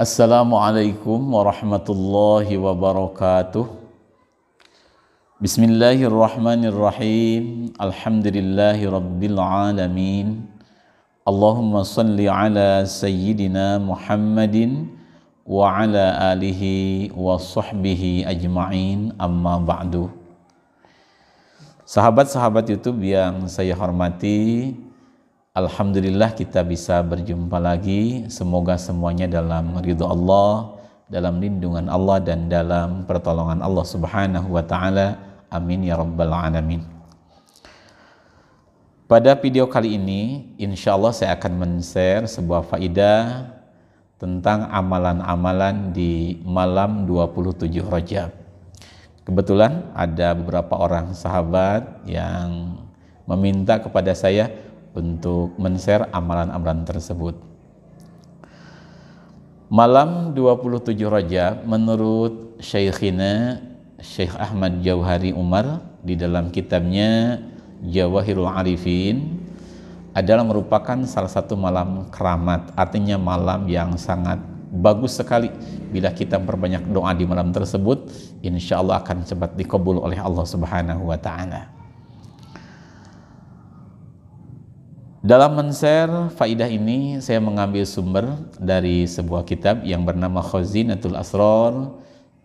Assalamualaikum warahmatullahi wabarakatuh Bismillahirrahmanirrahim Alhamdulillahi rabbil alamin Allahumma salli ala sayyidina Muhammadin Wa ala alihi wa sahbihi ajma'in amma ba'du Sahabat-sahabat Youtube yang saya hormati Alhamdulillah kita bisa berjumpa lagi. Semoga semuanya dalam ridho Allah, dalam lindungan Allah dan dalam pertolongan Allah Subhanahu wa taala. Amin ya rabbal alamin. Pada video kali ini, insya Allah saya akan men-share sebuah faidah tentang amalan-amalan di malam 27 Rajab. Kebetulan ada beberapa orang sahabat yang meminta kepada saya, untuk men-share amalan-amalan tersebut. Malam 27 Rajab menurut Syekhina Syekh Ahmad Jauhari Umar di dalam kitabnya Jawahirul Arifin adalah merupakan salah satu malam keramat, artinya malam yang sangat bagus sekali bila kita memperbanyak doa di malam tersebut insya Allah akan cepat dikabul oleh Allah Subhanahu wa taala. Dalam men-share faidah ini, saya mengambil sumber dari sebuah kitab yang bernama Khazinatul Asrar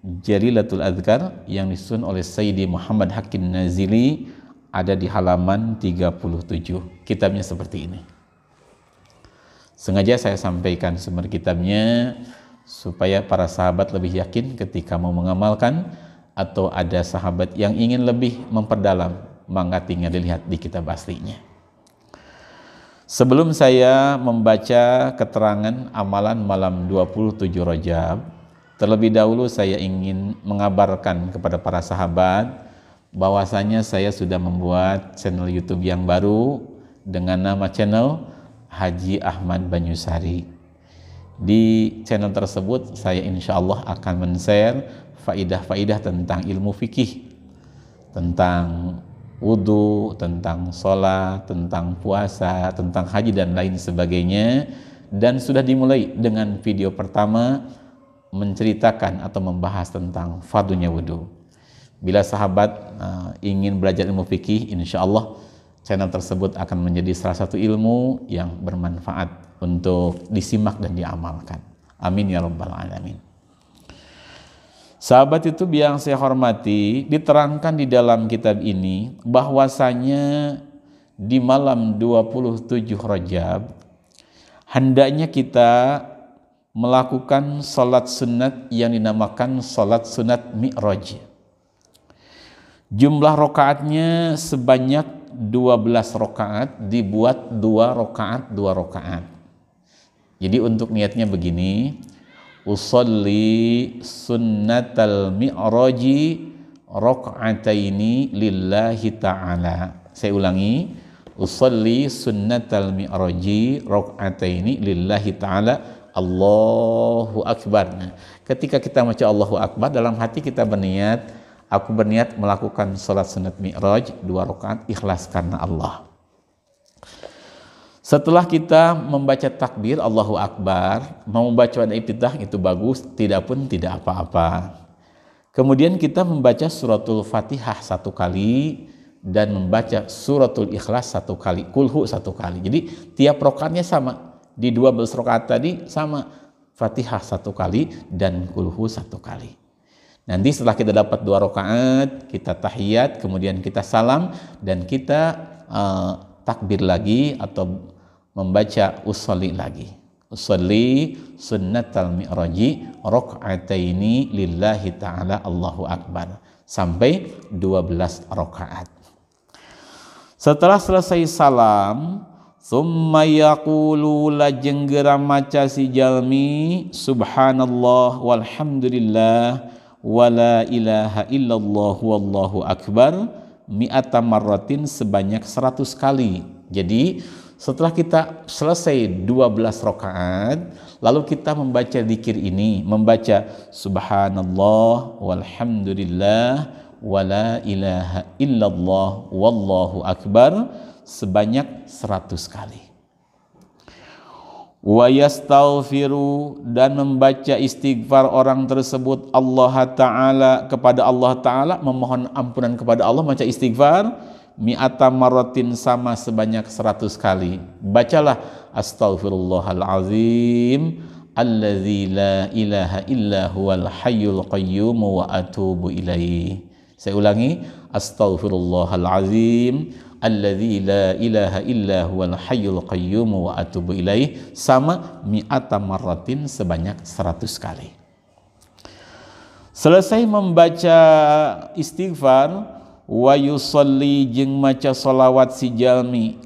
Jalilatul Adhkar yang disusun oleh Sayyidi Muhammad Hakim Nazili ada di halaman 37. Kitabnya seperti ini. Sengaja saya sampaikan sumber kitabnya supaya para sahabat lebih yakin ketika mau mengamalkan atau ada sahabat yang ingin lebih memperdalam maka tinggal dilihat di kitab aslinya. Sebelum saya membaca keterangan amalan malam 27 Rajab, terlebih dahulu saya ingin mengabarkan kepada para sahabat bahwasanya saya sudah membuat channel YouTube yang baru dengan nama channel Haji Ahmad Banyusari. Di channel tersebut saya insya Allah akan men-share faidah-faidah tentang ilmu fikih, tentang wudhu, tentang sholat, tentang puasa, tentang haji dan lain sebagainya dan sudah dimulai dengan video pertama menceritakan atau membahas tentang fadunya wudhu bila sahabat uh, ingin belajar ilmu fikih insya Allah channel tersebut akan menjadi salah satu ilmu yang bermanfaat untuk disimak dan diamalkan amin ya rabbal alamin Sahabat itu yang saya hormati, diterangkan di dalam kitab ini bahwasanya di malam 27 Rajab hendaknya kita melakukan salat sunat yang dinamakan salat sunat Mi'raj. Jumlah rakaatnya sebanyak 12 rakaat dibuat dua rakaat dua rakaat Jadi untuk niatnya begini, usalli sunnatal mi'raji rak'ataini lillahi ta'ala saya ulangi usalli sunnatal mi'raji rak'ataini lillahi ta'ala Allahu Akbar nah, ketika kita baca Allahu Akbar dalam hati kita berniat aku berniat melakukan sholat sunat mi'raj dua rakaat ikhlas karena Allah setelah kita membaca takbir Allahu Akbar, mau membaca dan ibtidah itu bagus, tidak pun tidak apa-apa. Kemudian kita membaca suratul Fatihah satu kali dan membaca suratul Ikhlas satu kali, kulhu satu kali. Jadi tiap rokatnya sama. Di dua belas rokat tadi sama Fatihah satu kali dan kulhu satu kali. Nanti setelah kita dapat dua rokaat kita tahiyat, kemudian kita salam dan kita uh, takbir lagi atau membaca usolli lagi. Usolli sunnatal mi'raji rakaataini lillahi ta'ala Allahu Akbar. Sampai 12 rakaat. Setelah selesai salam, Thumma yaqulu lajeng maca si jalmi subhanallah walhamdulillah wala ilaha illallah wallahu akbar mi'ata marratin sebanyak 100 kali. Jadi setelah kita selesai 12 rakaat, lalu kita membaca zikir ini, membaca subhanallah walhamdulillah wala ilaha illallah wallahu akbar sebanyak 100 kali. Wa yastaghfiru dan membaca istighfar orang tersebut Allah Ta'ala kepada Allah Ta'ala memohon ampunan kepada Allah baca istighfar mi'ata marotin sama sebanyak seratus kali. Bacalah astaghfirullahalazim alladzi la ilaha illa huwal hayyul qayyum wa atubu ilaihi. Saya ulangi astaghfirullahalazim alladzi la ilaha illa huwal hayyul qayyum wa atubu ilaih sama mi'ata marotin sebanyak seratus kali. Selesai membaca istighfar, wa yusalli jeung maca solawat si jalmi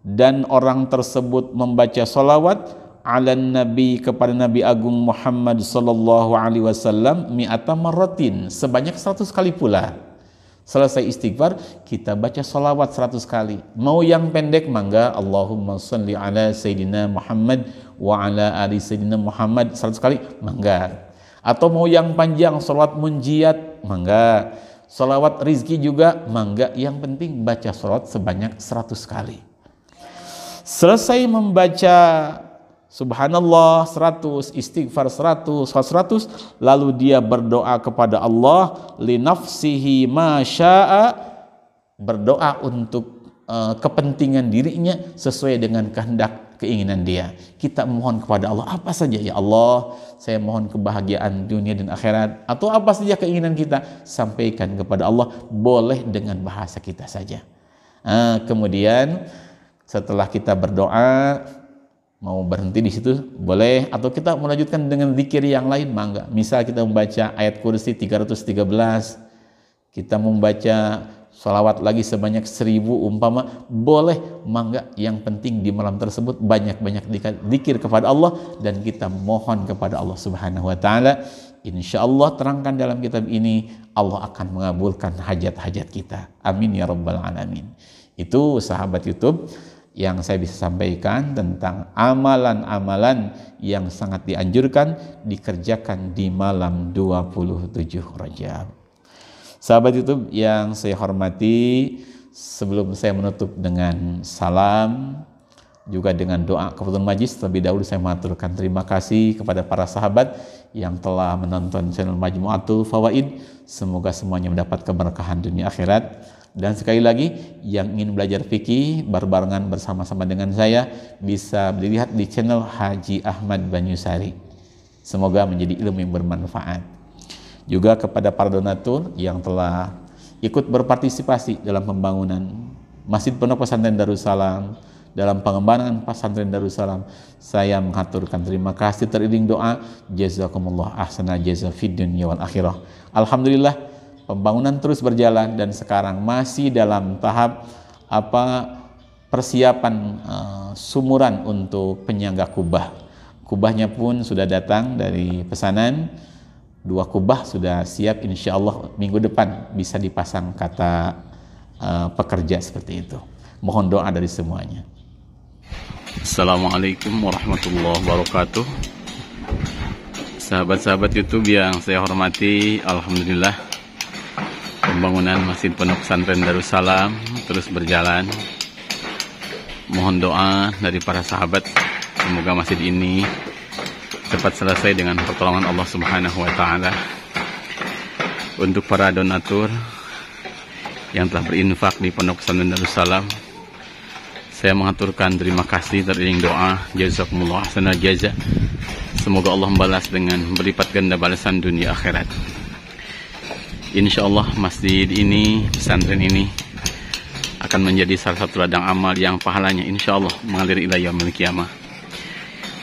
dan orang tersebut membaca solawat ala nabi kepada nabi agung Muhammad sallallahu alaihi wasallam mi'ata marratin sebanyak 100 kali pula selesai istighfar kita baca solawat 100 kali mau yang pendek mangga Allahumma salli ala sayyidina Muhammad wa ala ali sayyidina Muhammad 100 kali mangga atau mau yang panjang salat munjiat mangga Salawat rizki juga mangga. Yang penting baca surat sebanyak 100 kali. Selesai membaca Subhanallah 100, istighfar 100, 100, lalu dia berdoa kepada Allah linafsihi masya'a berdoa untuk uh, kepentingan dirinya sesuai dengan kehendak keinginan dia. Kita mohon kepada Allah apa saja ya Allah, saya mohon kebahagiaan dunia dan akhirat atau apa saja keinginan kita sampaikan kepada Allah boleh dengan bahasa kita saja. Nah, kemudian setelah kita berdoa mau berhenti di situ boleh atau kita melanjutkan dengan zikir yang lain mangga. Misal kita membaca ayat kursi 313 kita membaca Salawat lagi sebanyak seribu umpama boleh mangga yang penting di malam tersebut banyak-banyak dikir kepada Allah dan kita mohon kepada Allah Subhanahu wa taala insya Allah terangkan dalam kitab ini Allah akan mengabulkan hajat-hajat kita amin ya rabbal alamin itu sahabat YouTube yang saya bisa sampaikan tentang amalan-amalan yang sangat dianjurkan dikerjakan di malam 27 Rajab. Sahabat YouTube yang saya hormati, sebelum saya menutup dengan salam juga dengan doa kebetulan majlis terlebih dahulu saya mengaturkan terima kasih kepada para sahabat yang telah menonton channel Majmu'atul Fawaid semoga semuanya mendapat keberkahan dunia akhirat dan sekali lagi yang ingin belajar fikih berbarengan bersama-sama dengan saya bisa dilihat di channel Haji Ahmad Banyusari semoga menjadi ilmu yang bermanfaat juga kepada para donatur yang telah ikut berpartisipasi dalam pembangunan Masjid Pondok Pesantren Darussalam dalam pengembangan pesantren Darussalam saya mengaturkan terima kasih teriring doa jazakumullah ahsana jaza fid dunya wal akhirah alhamdulillah pembangunan terus berjalan dan sekarang masih dalam tahap apa persiapan uh, sumuran untuk penyangga kubah kubahnya pun sudah datang dari pesanan dua kubah sudah siap insya Allah minggu depan bisa dipasang kata uh, pekerja seperti itu mohon doa dari semuanya Assalamualaikum warahmatullahi wabarakatuh sahabat-sahabat YouTube yang saya hormati Alhamdulillah pembangunan Masjid penuh Pesantren Darussalam terus berjalan mohon doa dari para sahabat semoga masjid ini cepat selesai dengan pertolongan Allah Subhanahu wa taala. Untuk para donatur yang telah berinfak di Pondok Pesantren Darussalam, saya mengaturkan terima kasih teriring doa jazakumullah hasanal jaza. Semoga Allah membalas dengan berlipat ganda balasan dunia akhirat. Insya Allah masjid ini, pesantren ini akan menjadi salah satu ladang amal yang pahalanya insya Allah mengalir ila yaumil kiamah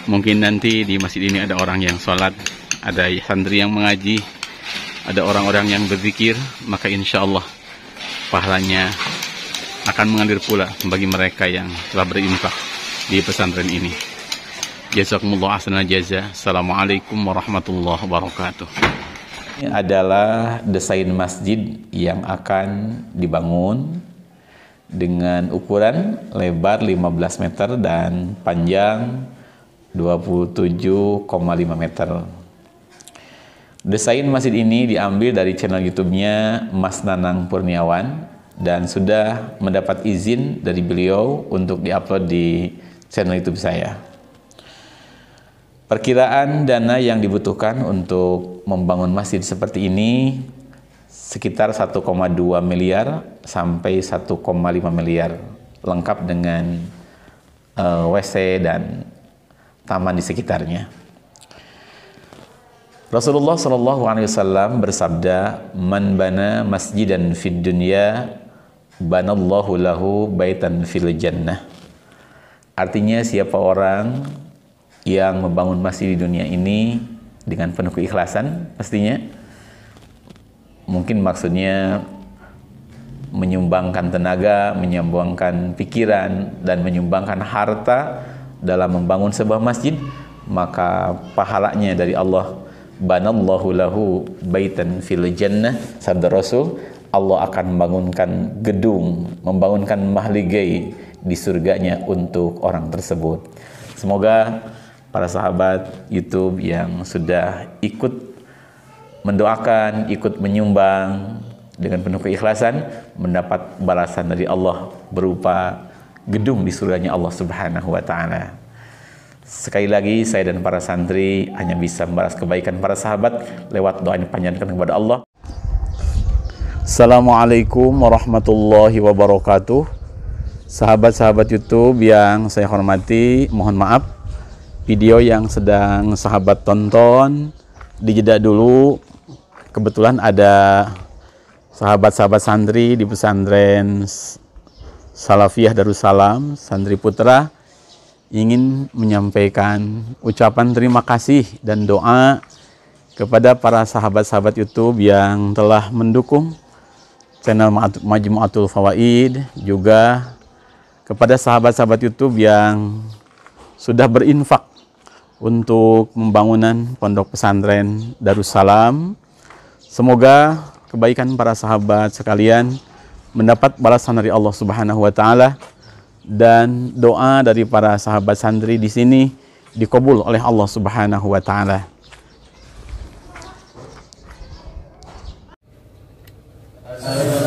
mungkin nanti di masjid ini ada orang yang sholat ada santri yang mengaji ada orang-orang yang berzikir maka insya Allah pahalanya akan mengalir pula bagi mereka yang telah berinfak di pesantren ini jazakumullah asana jaza assalamualaikum warahmatullahi wabarakatuh ini adalah desain masjid yang akan dibangun dengan ukuran lebar 15 meter dan panjang 27,5 meter. Desain masjid ini diambil dari channel YouTube-nya Mas Nanang Purniawan dan sudah mendapat izin dari beliau untuk diupload di channel YouTube saya. Perkiraan dana yang dibutuhkan untuk membangun masjid seperti ini sekitar 1,2 miliar sampai 1,5 miliar lengkap dengan uh, eh, WC dan taman di sekitarnya. Rasulullah Shallallahu Alaihi Wasallam bersabda, "Man bana masjidan fid dunya, Allahu lahu baitan fil jannah." Artinya siapa orang yang membangun masjid di dunia ini dengan penuh keikhlasan, pastinya mungkin maksudnya menyumbangkan tenaga, menyumbangkan pikiran dan menyumbangkan harta dalam membangun sebuah masjid maka pahalanya dari Allah banallahu lahu baitan fil jannah sabda Rasul Allah akan membangunkan gedung membangunkan mahligai di surganya untuk orang tersebut semoga para sahabat YouTube yang sudah ikut mendoakan ikut menyumbang dengan penuh keikhlasan mendapat balasan dari Allah berupa gedung di surganya Allah Subhanahu wa taala. Sekali lagi saya dan para santri hanya bisa membalas kebaikan para sahabat lewat doa yang panjatkan kepada Allah. Assalamualaikum warahmatullahi wabarakatuh. Sahabat-sahabat YouTube yang saya hormati, mohon maaf video yang sedang sahabat tonton dijeda dulu. Kebetulan ada sahabat-sahabat santri di pesantren Salafiyah Darussalam, Sandri Putra, ingin menyampaikan ucapan terima kasih dan doa kepada para sahabat-sahabat YouTube yang telah mendukung channel Majmu'atul Fawaid juga kepada sahabat-sahabat YouTube yang sudah berinfak untuk pembangunan pondok pesantren Darussalam. Semoga kebaikan para sahabat sekalian mendapat balasan dari Allah Subhanahu wa taala dan doa dari para sahabat santri di sini dikabul oleh Allah Subhanahu wa taala. Amin.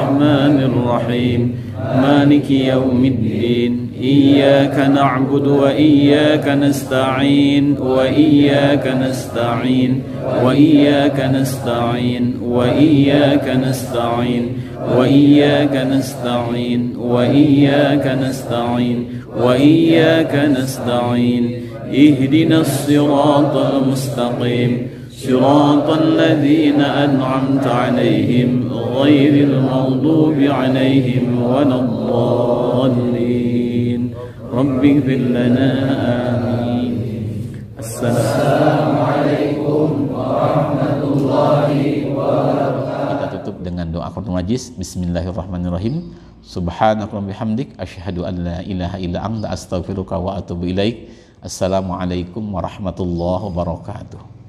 الرحمن الرحيم مالك يوم الدين إياك نعبد وإياك نستعين وإياك نستعين وإياك نستعين وإياك نستعين وإياك نستعين وإياك نستعين وإياك نستعين اهدنا الصراط المستقيم صراط الذين أنعمت عليهم غير المغضوب عليهم ولا الضالين رب اغفر لنا آمين السلام, عليكم ورحمة الله وبركاته kita tutup dengan doa qurtul majlis Bismillahirrahmanirrahim Subhanakallah bihamdik Ashadu an la ilaha illa anta astaghfiruka wa atubu ilaik Assalamualaikum warahmatullahi wabarakatuh